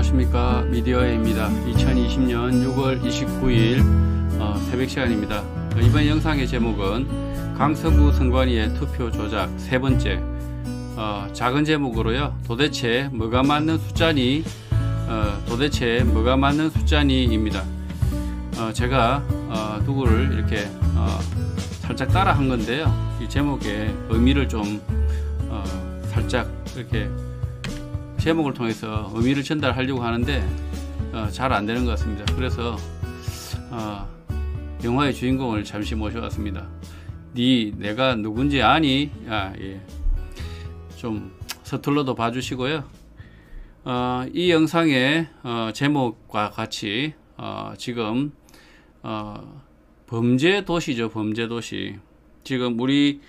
안녕하십니까 미디어입니다 2020년 6월 29일 어, 새벽 시간입니다 이번 영상의 제목은 강서구 선관위의 투표 조작 세 번째 어, 작은 제목으로요 도대체 뭐가 맞는 숫자니 어, 도대체 뭐가 맞는 숫자니입니다 어, 제가 어, 누구를 이렇게 어, 살짝 따라 한 건데요 이 제목의 의미를 좀 어, 살짝 이렇게 제목을 통해서 의미를 전달하려고 하는데 어, 잘안 되는 것 같습니다. 그래서 어, 영화의 주인공을 잠시 모셔왔습니다. 네 내가 누군지 아니? 아, 예. 좀 서툴러도 봐주시고요. 어, 이 영상의 어, 제목과 같이 어, 지금 어, 범죄 도시죠. 범죄 도시. 지금 우리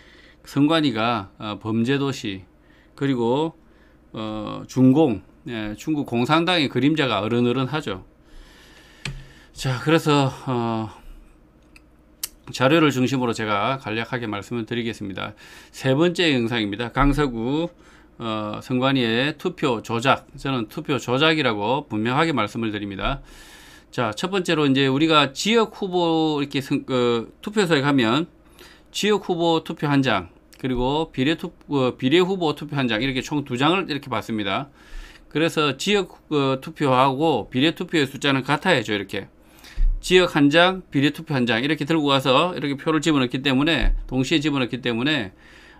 성관이가 어, 범죄 도시 그리고 어, 중공, 예, 중국 공산당의 그림자가 어른어른하죠. 자, 그래서 어, 자료를 중심으로 제가 간략하게 말씀을 드리겠습니다. 세 번째 영상입니다. 강서구 어, 선관위의 투표 조작. 저는 투표 조작이라고 분명하게 말씀을 드립니다. 자, 첫 번째로 이제 우리가 지역 후보 이렇게 선, 어, 투표소에 가면 지역 후보 투표 한 장, 그리고 비례 투 어, 비례 후보 투표 현장 이렇게 총 두 장을 이렇게 봤습니다. 그래서 지역 어, 투표하고 비례 투표의 숫자는 같아야죠 이렇게 지역 한 장, 비례 투표 한장 이렇게 들고 가서 이렇게 표를 집어넣기 때문에 동시에 집어넣기 때문에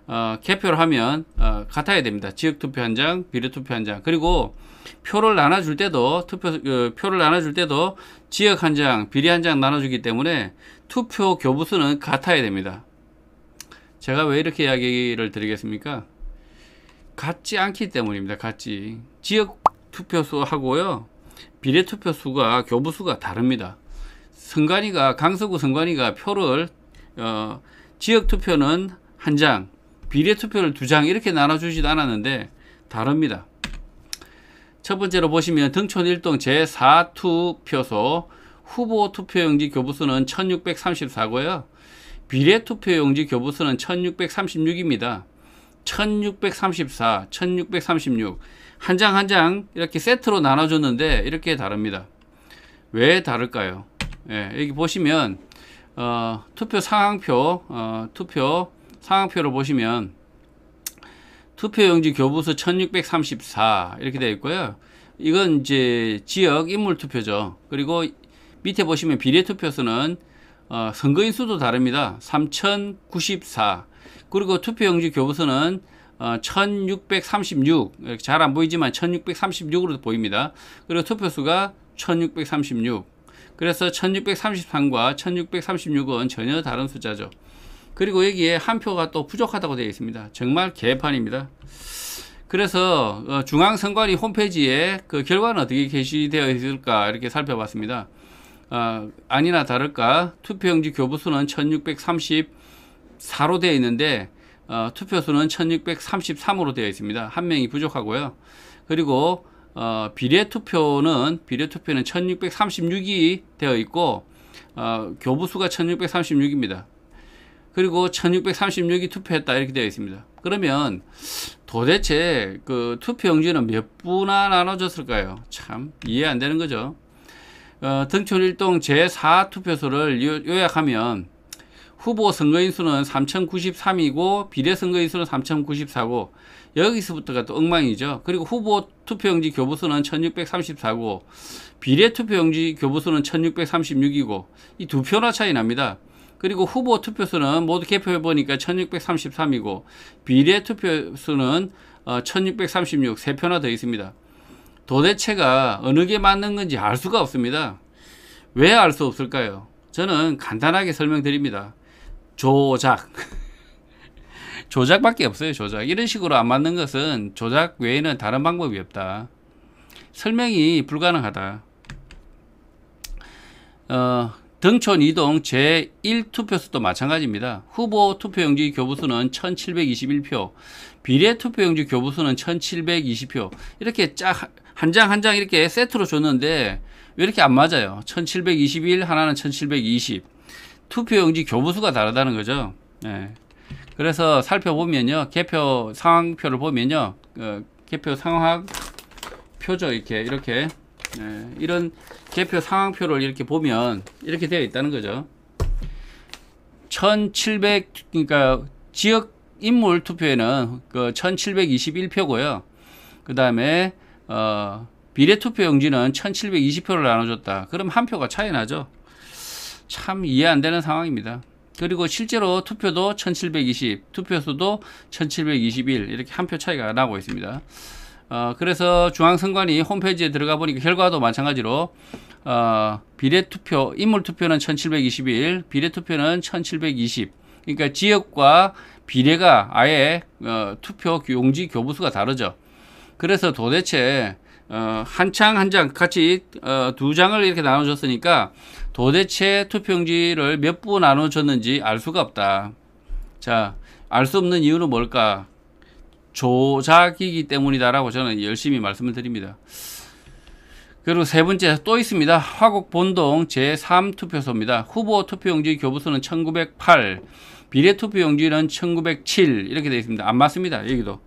어, 개표를 하면 어, 같아야 됩니다. 지역 투표 한 장, 비례 투표 한 장. 그리고 표를 나눠줄 때도 투표 어, 표를 나눠줄 때도 지역 한 장, 비례 한 장 나눠주기 때문에 투표 교부수는 같아야 됩니다. 제가 왜 이렇게 이야기를 드리겠습니까? 같지 않기 때문입니다. 같지. 지역 투표수하고요. 비례 투표수가 교부수가 다릅니다. 선관위가 강서구 선관위가 표를 어, 지역 투표는 한 장, 비례 투표를 두 장 이렇게 나눠주지도 않았는데 다릅니다. 첫 번째로 보시면 등촌 1동 제4투표소 후보 투표용지 교부수는 1634고요. 비례투표용지 교부수는 1636입니다. 1634, 1636한 장 한 장 이렇게 세트로 나눠줬는데 이렇게 다릅니다. 왜 다를까요? 예, 여기 보시면 어, 투표 상황표, 어, 투표 상황표를 보시면 투표용지 교부수 1634 이렇게 되어 있고요. 이건 이제 지역 인물 투표죠. 그리고 밑에 보시면 비례 투표수는 어, 선거인 수도 다릅니다. 3,094. 그리고 투표용지 교부서는 1636. 어, 잘안 보이지만 1636으로 보입니다. 그리고 투표수가 1636. 그래서 1633과 1636은 전혀 다른 숫자죠. 그리고 여기에 한 표가 또 부족하다고 되어 있습니다. 정말 개판입니다. 그래서 어, 중앙선관위 홈페이지에 그 결과는 어떻게 게시되어 있을까 이렇게 살펴봤습니다. 어, 아니나 다를까 투표용지 교부수는 1634로 되어 있는데 어, 투표수는 1633으로 되어 있습니다. 한 명이 부족하고요. 그리고 어, 비례 투표는 비례 투표는 1636이 되어 있고 어, 교부수가 1636입니다. 그리고 1636이 투표했다 이렇게 되어 있습니다. 그러면 도대체 그 투표용지는 몇분나 나눠졌을까요? 참 이해 안 되는 거죠. 어, 등촌일동 제4투표소를 요약하면 후보 선거인 수는 3,093이고 비례 선거인 수는 3,094고 여기서부터가 또 엉망이죠. 그리고 후보 투표용지 교부수는 1,634고 비례 투표용지 교부수는 1,636이고 이 두 표나 차이 납니다. 그리고 후보 투표수는 모두 개표해 보니까 1,633이고 비례 투표수는 어, 1,636 세 표나 더 있습니다. 도대체가 어느 게 맞는 건지 알 수가 없습니다. 왜 알 수 없을까요? 저는 간단하게 설명드립니다. 조작. 조작밖에 없어요, 조작. 이런 식으로 안 맞는 것은 조작 외에는 다른 방법이 없다. 설명이 불가능하다. 어, 등촌 이동 제1투표수도 마찬가지입니다. 후보 투표용지 교부수는 1721표, 비례 투표용지 교부수는 1720표 이렇게 쫙한장 한 장 이렇게 세트로 줬는데 왜 이렇게 안 맞아요? 1721 하나는 1720 투표용지 교부수가 다르다는 거죠. 네. 그래서 살펴보면요. 개표 상황표를 보면요. 어, 개표 상황 표죠. 이렇게 이렇게 네, 이런 개표 상황표를 이렇게 보면 이렇게 되어 있다는 거죠. 1700 그러니까 지역 인물 투표에는 그 1721표고요. 그다음에 어 비례 투표 용지는 1720표를 나눠 줬다. 그럼 한 표가 차이 나죠. 참 이해 안 되는 상황입니다. 그리고 실제로 투표도 1720, 투표수도 1721 이렇게 한 표 차이가 나고 있습니다. 어, 그래서 중앙선관위 홈페이지에 들어가 보니까 결과도 마찬가지로 어, 비례투표, 인물투표는 1721, 비례투표는 1720. 그러니까 지역과 비례가 아예 어, 투표 용지 교부수가 다르죠. 그래서 도대체 어, 한창한장 같이 어, 두 장을 이렇게 나눠줬으니까 도대체 투표용지를 몇 부 나눠줬는지 알 수가 없다. 자, 알 수 없는 이유는 뭘까? 조작이기 때문이다라고 저는 열심히 말씀을 드립니다. 그리고 세 번째 또 있습니다. 화곡 본동 제3투표소입니다. 후보 투표용지 교부수는 1908, 비례투표용지는 1907 이렇게 되어 있습니다. 안 맞습니다. 여기도.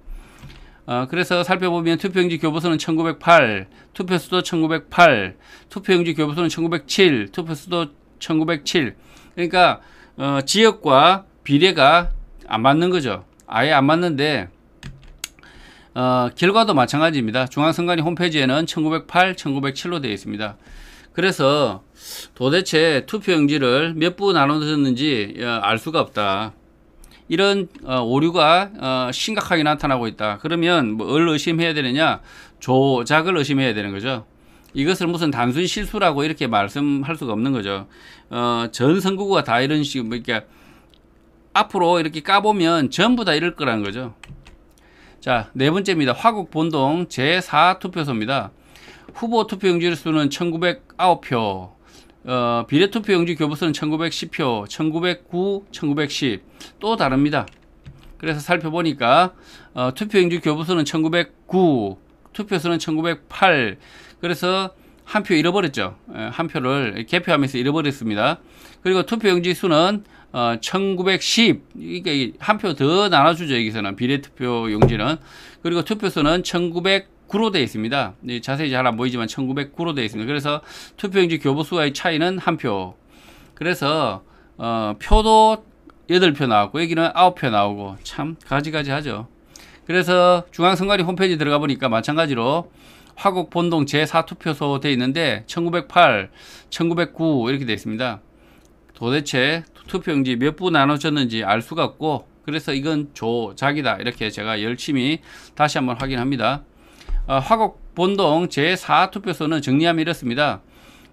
어, 그래서 살펴보면 투표용지 교부수는 1908, 투표수도 1908, 투표용지 교부수는 1907, 투표수도 1907. 그러니까 어, 지역과 비례가 안 맞는 거죠. 아예 안 맞는데 어, 결과도 마찬가지입니다. 중앙선관위 홈페이지에는 1908, 1907로 되어 있습니다. 그래서 도대체 투표용지를 몇 부 나눠졌는지 어, 알 수가 없다. 이런 어, 오류가 어, 심각하게 나타나고 있다. 그러면 뭐 뭘 의심해야 되느냐? 조작을 의심해야 되는 거죠. 이것을 무슨 단순 실수라고 이렇게 말씀할 수가 없는 거죠. 어, 전 선구가 거다 이런 식으로, 그러니까 앞으로 이렇게 까보면 전부 다 이럴 거라는 거죠. 자, 네 번째입니다. 화국 본동 제4 투표소입니다. 후보 투표 용지 수는 1909표, 어, 비례투표 용지 교부수는 1910표, 1909, 1910또 다릅니다. 그래서 살펴보니까 어, 투표 용지 교부수는 1909, 투표수는 1908. 그래서 한표 잃어버렸죠. 예, 한 표를 개표하면서 잃어버렸습니다. 그리고 투표용지수는 1910, 어, 그러니까 한표 더 나눠주죠. 여기서는 비례투표용지는. 그리고 투표수는 1909로 되어 있습니다. 자세히 잘 안 보이지만 1909로 되어 있습니다. 그래서 투표용지 교보수와의 차이는 한 표. 그래서 어, 표도 8표 나왔고 여기는 9표 나오고 참 가지가지 하죠. 그래서 중앙선관위 홈페이지 들어가 보니까 마찬가지로 화곡 본동 제4투표소 돼 있는데 1908, 1909 이렇게 돼 있습니다. 도대체 투표용지 몇 부 나눠졌는지 알 수가 없고 그래서 이건 조작이다 이렇게 제가 열심히 다시 한번 확인합니다. 어, 아, 화곡 본동 제4투표소는 정리하면 이렇습니다.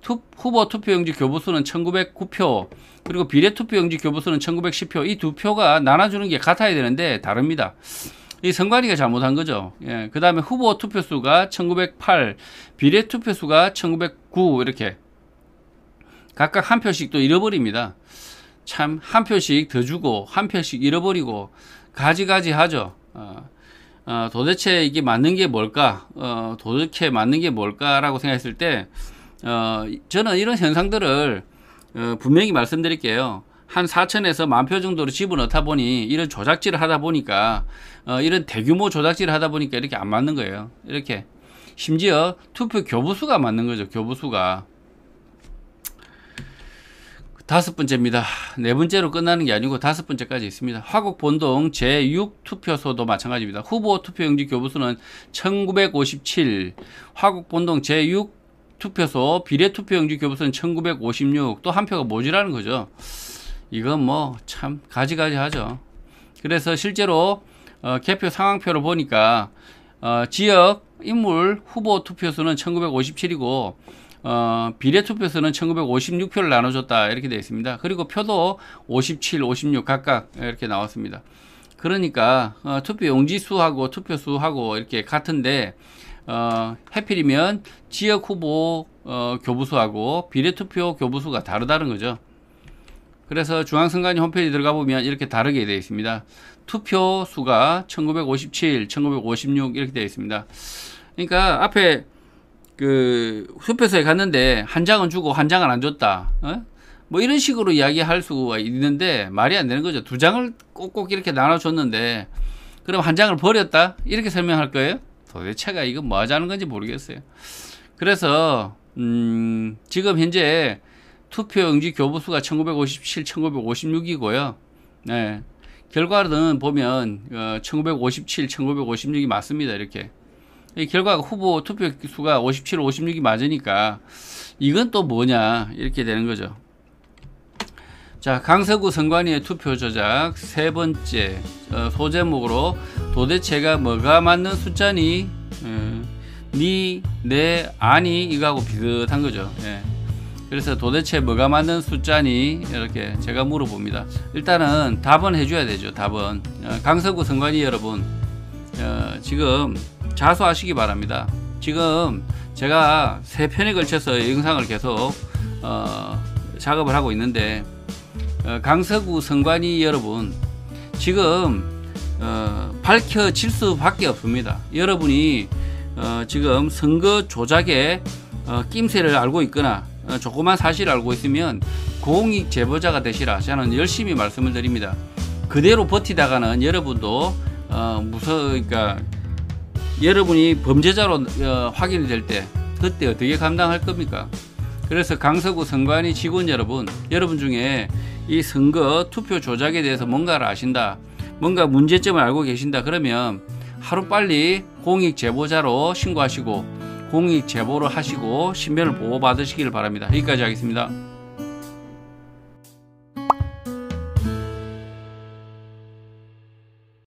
투, 후보 투표용지 교부수는 1909표 그리고 비례 투표용지 교부수는 1910표 이 두 표가 나눠주는 게 같아야 되는데 다릅니다. 이 선관위가 잘못한 거죠. 예. 그 다음에 후보 투표수가 1908, 비례 투표수가 1909 이렇게 각각 한 표씩 또 잃어버립니다. 참 한 표씩 더 주고 한 표씩 잃어버리고 가지가지 하죠. 어, 어, 도대체 이게 맞는 게 뭘까? 어, 도대체 맞는 게 뭘까라고 생각했을 때 어, 저는 이런 현상들을 어, 분명히 말씀드릴게요. 한 4천에서 만 표 정도로 집어넣다 보니 이런 조작질을 하다 보니까 어, 이런 대규모 조작질을 하다 보니까 이렇게 안 맞는 거예요. 이렇게 심지어 투표 교부수가 맞는 거죠. 교부수가 다섯 번째입니다. 네 번째로 끝나는 게 아니고 다섯 번째까지 있습니다. 화곡 본동 제6투표소도 마찬가지입니다. 후보 투표용지 교부수는 1957, 화곡 본동 제6 투표소 비례 투표용지 교부수는 1956, 또 한 표가 모지라는 거죠. 이건 뭐 참 가지가지 하죠. 그래서 실제로 어, 개표 상황표를 보니까 어, 지역 인물 후보 투표수는 1957이고 어, 비례 투표수는 1956표를 나눠줬다 이렇게 되어 있습니다. 그리고 표도 57, 56 각각 이렇게 나왔습니다. 그러니까 어, 투표 용지 수하고 투표 수하고 이렇게 같은데 어, 해필이면 지역 후보 어, 교부수하고 비례 투표 교부수가 다르다는 거죠. 그래서 중앙선관위 홈페이지 들어가 보면 이렇게 다르게 되어 있습니다. 투표 수가 1957, 1956 이렇게 되어 있습니다. 그러니까 앞에 그 투표소에 갔는데 한 장은 주고 한 장은 안 줬다. 어? 뭐 이런 식으로 이야기할 수가 있는데 말이 안 되는 거죠. 두 장을 꼭꼭 이렇게 나눠줬는데 그럼 한 장을 버렸다? 이렇게 설명할 거예요? 도대체가 이거 뭐 하자는 건지 모르겠어요. 그래서 음 지금 현재 투표 응지 교부수가 1957, 1956이고요. 네. 결과는 보면 어, 1957, 1956이 맞습니다. 이렇게. 이 결과가 후보 투표 수가 57, 56이 맞으니까 이건 또 뭐냐 이렇게 되는 거죠. 자 강서구 선관위의 투표 조작 세 번째 어, 소제목으로 도대체가 뭐가 맞는 숫자니 예. 어, 니내 네, 아니 이거하고 비슷한 거죠. 예. 그래서 도대체 뭐가 맞는 숫자니 이렇게 제가 물어봅니다 일단은 답은 해줘야 되죠 답은 어, 강서구 선관위 여러분 어, 지금 자수하시기 바랍니다 지금 제가 세 편에 걸쳐서 영상을 계속 어, 작업을 하고 있는데 강서구 선관위 여러분 지금 밝혀질 수밖에 없습니다. 여러분이 지금 선거 조작의 어, 낌새를 알고 있거나 어, 조그만 사실 알고 있으면 공익 제보자가 되시라 저는 열심히 말씀을 드립니다. 그대로 버티다가는 여러분도 어, 무서 그러니까 여러분이 범죄자로 어, 확인이 될 때 그때 어떻게 감당할 겁니까? 그래서 강서구 선관위 직원 여러분, 여러분 중에 이 선거 투표 조작에 대해서 뭔가를 아신다, 뭔가 문제점을 알고 계신다 그러면 하루 빨리 공익 제보자로 신고하시고 공익 제보를 하시고 신변을 보호받으시길 바랍니다. 여기까지 하겠습니다.